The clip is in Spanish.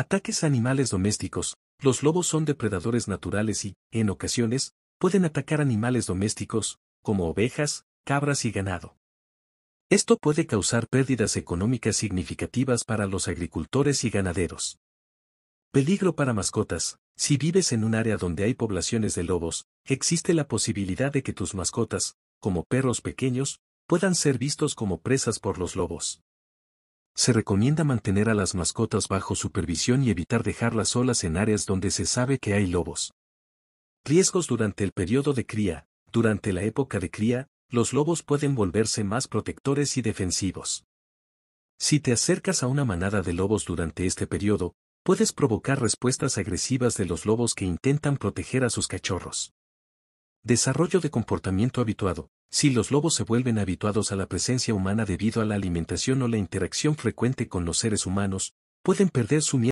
Ataques a animales domésticos. Los lobos son depredadores naturales y, en ocasiones, pueden atacar animales domésticos, como ovejas, cabras y ganado. Esto puede causar pérdidas económicas significativas para los agricultores y ganaderos. Peligro para mascotas. Si vives en un área donde hay poblaciones de lobos, existe la posibilidad de que tus mascotas, como perros pequeños, puedan ser vistos como presas por los lobos se recomienda mantener a las mascotas bajo supervisión y evitar dejarlas solas en áreas donde se sabe que hay lobos. Riesgos durante el periodo de cría. Durante la época de cría, los lobos pueden volverse más protectores y defensivos. Si te acercas a una manada de lobos durante este periodo, puedes provocar respuestas agresivas de los lobos que intentan proteger a sus cachorros. Desarrollo de comportamiento habituado. Si los lobos se vuelven habituados a la presencia humana debido a la alimentación o la interacción frecuente con los seres humanos, pueden perder su miedo